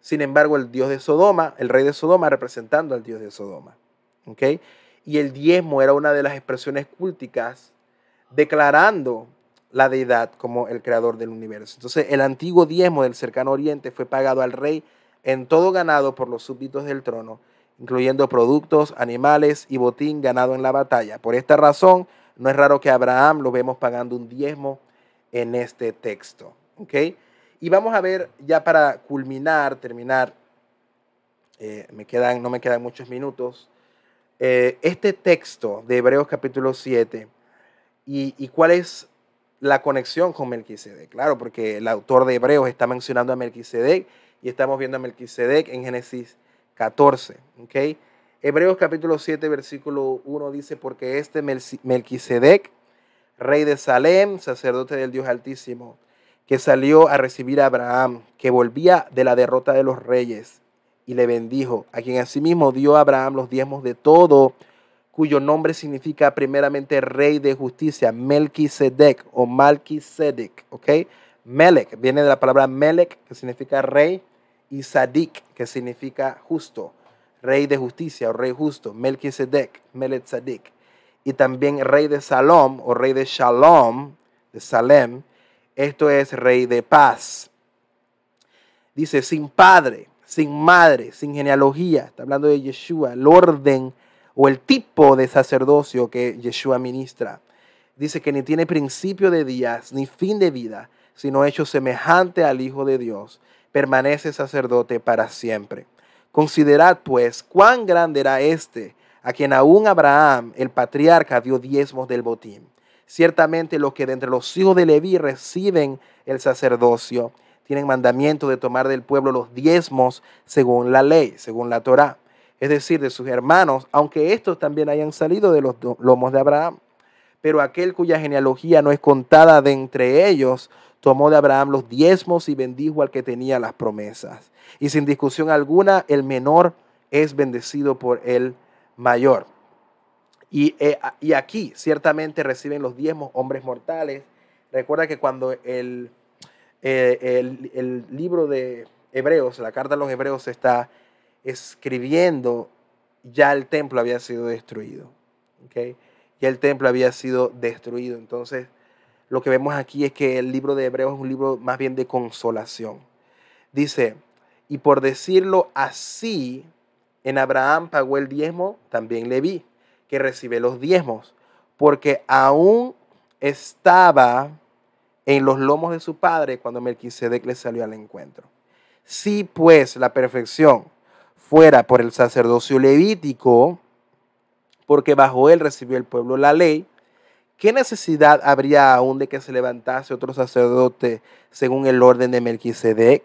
Sin embargo, el Dios de Sodoma, el rey de Sodoma, representando al Dios de Sodoma. Y el diezmo era una de las expresiones culticas declarando la deidad como el creador del universo. Entonces, el antiguo diezmo del cercano oriente fue pagado al rey en todo ganado por los súbditos del trono incluyendo productos, animales y botín ganado en la batalla. Por esta razón, no es raro que Abraham lo vemos pagando un diezmo en este texto. Y vamos a ver ya para culminar, terminar, eh, me quedan, no me quedan muchos minutos, eh, este texto de Hebreos capítulo 7 y, cuál es la conexión con Melquisedec. Claro, porque el autor de Hebreos está mencionando a Melquisedec y estamos viendo a Melquisedec en Génesis 14. ¿okay? Hebreos capítulo 7, versículo 1 dice, porque este Melquisedec, rey de Salem, sacerdote del Dios Altísimo, que salió a recibir a Abraham, que volvía de la derrota de los reyes, y le bendijo, a quien asimismo dio a Abraham los diezmos de todo, cuyo nombre significa primeramente rey de justicia, Melquisedec o Malquisedec, ¿ok? Melek, viene de la palabra Melek que significa rey y Sadik, que significa justo, rey de justicia o rey justo, Melchizedek, Meletzadik, y también rey de Salom o rey de Shalom, de Salem, esto es rey de paz. Dice, sin padre, sin madre, sin genealogía, está hablando de Yeshua, el orden o el tipo de sacerdocio que Yeshua ministra. Dice que ni tiene principio de días ni fin de vida, sino hecho semejante al Hijo de Dios permanece sacerdote para siempre. Considerad pues cuán grande era este, a quien aún Abraham, el patriarca, dio diezmos del botín. Ciertamente los que de entre los hijos de Leví reciben el sacerdocio, tienen mandamiento de tomar del pueblo los diezmos según la ley, según la Torá, es decir, de sus hermanos, aunque estos también hayan salido de los lomos de Abraham. Pero aquel cuya genealogía no es contada de entre ellos, tomó de Abraham los diezmos y bendijo al que tenía las promesas. Y sin discusión alguna, el menor es bendecido por el mayor. Y, eh, aquí ciertamente reciben los diezmos hombres mortales. Recuerda que cuando el, eh, el, libro de Hebreos, la carta a los Hebreos se está escribiendo, ya el templo había sido destruido. Ya el templo había sido destruido. Entonces, lo que vemos aquí es que el libro de Hebreos es un libro más bien de consolación. Dice, y por decirlo así, en Abraham pagó el diezmo, también Leví, que recibe los diezmos, porque aún estaba en los lomos de su padre cuando Melquisedec le salió al encuentro. Si pues la perfección fuera por el sacerdocio levítico, porque bajo él recibió el pueblo la ley, ¿qué necesidad habría aún de que se levantase otro sacerdote según el orden de Melquisedec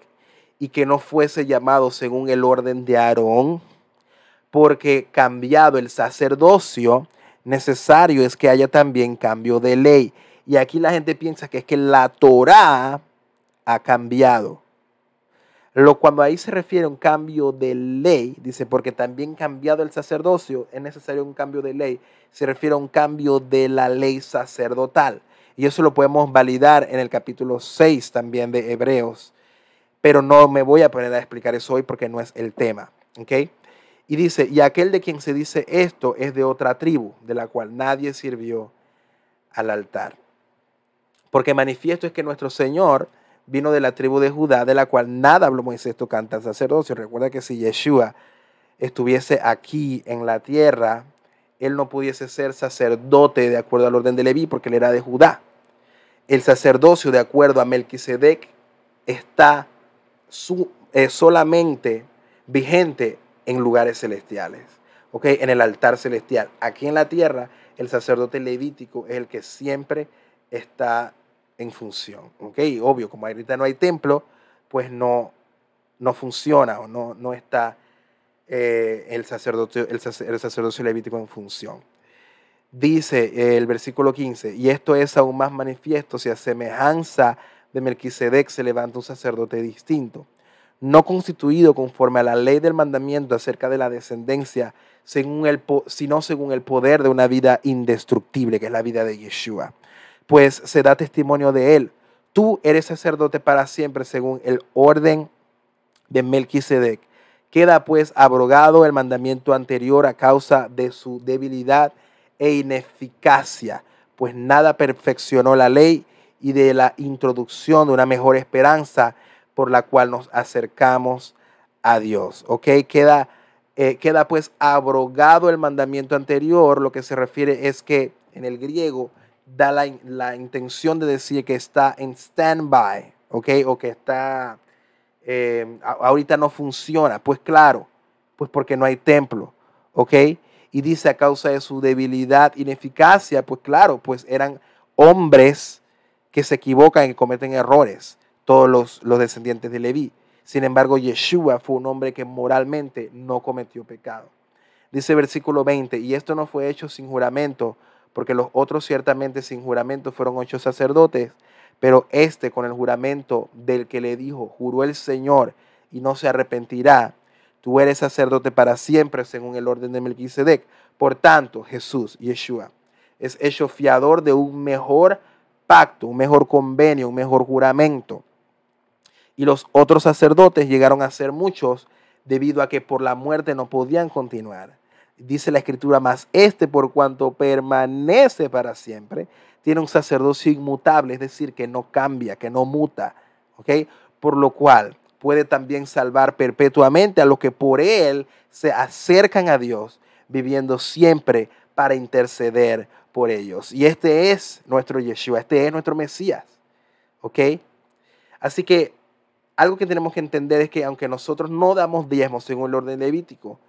y que no fuese llamado según el orden de Aarón? Porque cambiado el sacerdocio, necesario es que haya también cambio de ley. Y aquí la gente piensa que es que la Torá ha cambiado. Lo cuando ahí se refiere a un cambio de ley, dice, porque también cambiado el sacerdocio, es necesario un cambio de ley, se refiere a un cambio de la ley sacerdotal. Y eso lo podemos validar en el capítulo 6 también de Hebreos. Pero no me voy a poner a explicar eso hoy porque no es el tema. Y dice, y aquel de quien se dice esto es de otra tribu, de la cual nadie sirvió al altar. Porque manifiesto es que nuestro Señor vino de la tribu de Judá, de la cual nada habló Moisés canta al sacerdocio. Recuerda que si Yeshua estuviese aquí en la tierra, él no pudiese ser sacerdote de acuerdo al orden de Leví, porque él era de Judá. El sacerdocio, de acuerdo a Melquisedec, está su, eh, solamente vigente en lugares celestiales, ¿okay? en el altar celestial. Aquí en la tierra, el sacerdote levítico es el que siempre está en función. ¿ok? Obvio, como ahorita no hay templo, pues no, no funciona o no, no está eh, el, sacerdote el, levítico en función. Dice el versículo 15, y esto es aún más manifiesto si a semejanza de Melquisedec se levanta un sacerdote distinto, no constituido conforme a la ley del mandamiento acerca de la descendencia, según el, sino según el poder de una vida indestructible, que es la vida de Yeshua pues se da testimonio de él. Tú eres sacerdote para siempre según el orden de Melquisedec. Queda pues abrogado el mandamiento anterior a causa de su debilidad e ineficacia, pues nada perfeccionó la ley y de la introducción de una mejor esperanza por la cual nos acercamos a Dios. ¿Ok? Queda, eh, queda pues abrogado el mandamiento anterior. Lo que se refiere es que en el griego da la, intención de decir que está en stand-by, ¿ok? O que está, eh, ahorita no funciona. Pues claro, pues porque no hay templo, ¿ok? Y dice a causa de su debilidad, ineficacia, pues claro, pues eran hombres que se equivocan y cometen errores, todos los, los descendientes de Leví. Sin embargo, Yeshua fue un hombre que moralmente no cometió pecado. Dice versículo 20, y esto no fue hecho sin juramento, porque los otros ciertamente sin juramento fueron ocho sacerdotes, pero este con el juramento del que le dijo, juró el Señor y no se arrepentirá, tú eres sacerdote para siempre según el orden de Melquisedec. Por tanto, Jesús, Yeshua, es hecho fiador de un mejor pacto, un mejor convenio, un mejor juramento. Y los otros sacerdotes llegaron a ser muchos debido a que por la muerte no podían continuar dice la escritura, más este por cuanto permanece para siempre, tiene un sacerdocio inmutable, es decir, que no cambia, que no muta, ¿ok? Por lo cual puede también salvar perpetuamente a los que por él se acercan a Dios, viviendo siempre para interceder por ellos. Y este es nuestro Yeshua, este es nuestro Mesías, ¿ok? Así que algo que tenemos que entender es que aunque nosotros no damos diezmos según el orden levítico,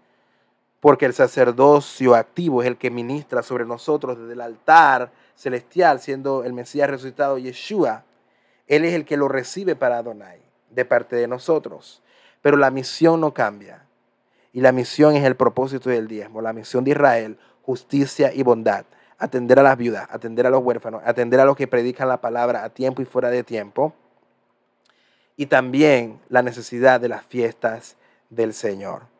porque el sacerdocio activo es el que ministra sobre nosotros desde el altar celestial, siendo el Mesías resucitado Yeshua. Él es el que lo recibe para Adonai, de parte de nosotros. Pero la misión no cambia. Y la misión es el propósito del diezmo, la misión de Israel, justicia y bondad atender a las viudas, atender a los huérfanos, atender a los que predican la palabra a tiempo y fuera de tiempo. Y también la necesidad de las fiestas del Señor.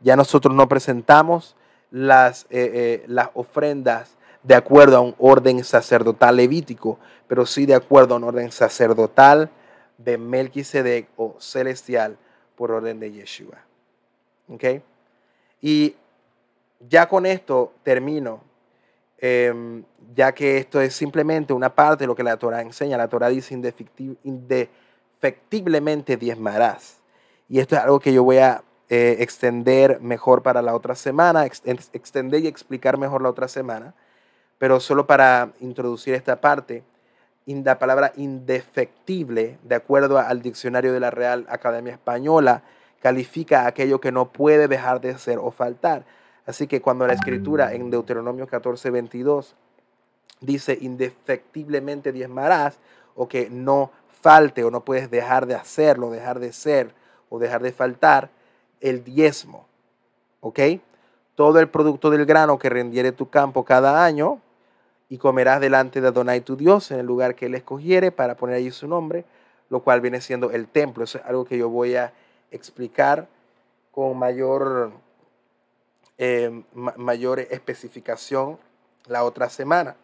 Ya nosotros no presentamos las, eh, eh, las ofrendas de acuerdo a un orden sacerdotal levítico, pero sí de acuerdo a un orden sacerdotal de Melquisedec o celestial por orden de Yeshua. Y ya con esto termino, em, ya que esto es simplemente una parte de lo que la Torah enseña. La Torah dice indefectiblemente diezmarás. Y esto es algo que yo voy a eh, extender mejor para la otra semana, extender y explicar mejor la otra semana, pero solo para introducir esta parte, la palabra indefectible, de acuerdo al diccionario de la Real Academia Española, califica aquello que no puede dejar de ser o faltar. Así que cuando la escritura en Deuteronomio 14, dice indefectiblemente diezmarás o que no falte o no puedes dejar de hacerlo, dejar de ser o dejar de faltar, el diezmo, ¿ok? Todo el producto del grano que rendiere tu campo cada año, y comerás delante de Adonai tu Dios en el lugar que él escogiere para poner allí su nombre, lo cual viene siendo el templo. Eso es algo que yo voy a explicar con mayor, eh, mayor especificación la otra semana.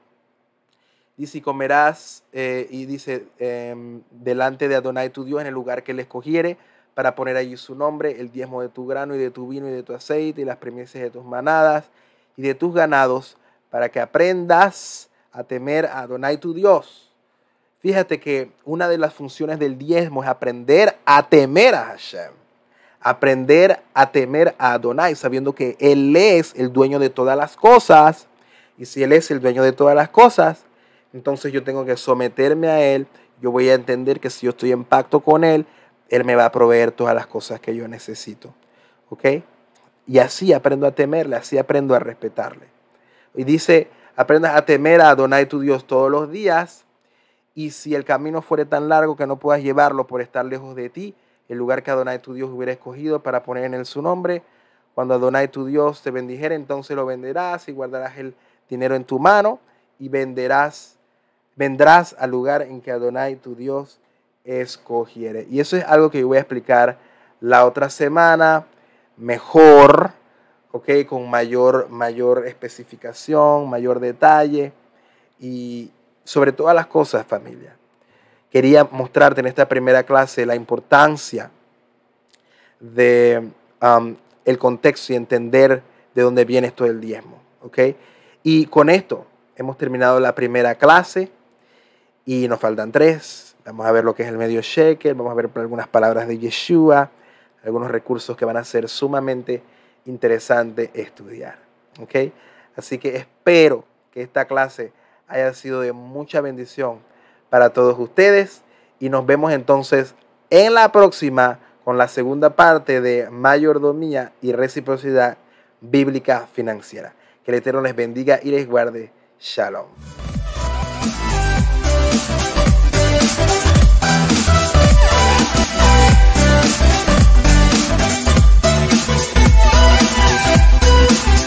Dice, si comerás, eh, y dice, em, delante de Adonai tu Dios en el lugar que él escogiere para poner allí su nombre, el diezmo de tu grano y de tu vino y de tu aceite y las primicias de tus manadas y de tus ganados, para que aprendas a temer a Adonai tu Dios. Fíjate que una de las funciones del diezmo es aprender a temer a Hashem, aprender a temer a Adonai, sabiendo que Él es el dueño de todas las cosas. Y si Él es el dueño de todas las cosas, entonces yo tengo que someterme a Él. Yo voy a entender que si yo estoy en pacto con Él, él me va a proveer todas las cosas que yo necesito. ¿Ok? Y así aprendo a temerle, así aprendo a respetarle. Y dice, aprendas a temer a Adonai tu Dios todos los días. Y si el camino fuere tan largo que no puedas llevarlo por estar lejos de ti, el lugar que Adonai tu Dios hubiera escogido para poner en él su nombre, cuando Adonai tu Dios te bendijera, entonces lo venderás y guardarás el dinero en tu mano y venderás, vendrás al lugar en que Adonai tu Dios escogiere. Y eso es algo que yo voy a explicar la otra semana mejor, ¿ok? Con mayor, mayor especificación, mayor detalle y sobre todas las cosas, familia. Quería mostrarte en esta primera clase la importancia de um, el contexto y entender de dónde viene esto del diezmo, ¿ok? Y con esto hemos terminado la primera clase y nos faltan tres, Vamos a ver lo que es el medio shekel, vamos a ver algunas palabras de Yeshua, algunos recursos que van a ser sumamente interesante estudiar. Así que espero que esta clase haya sido de mucha bendición para todos ustedes y nos vemos entonces en la próxima con la segunda parte de mayordomía y reciprocidad bíblica financiera. Que el Eterno les bendiga y les guarde. Shalom. Ella se llama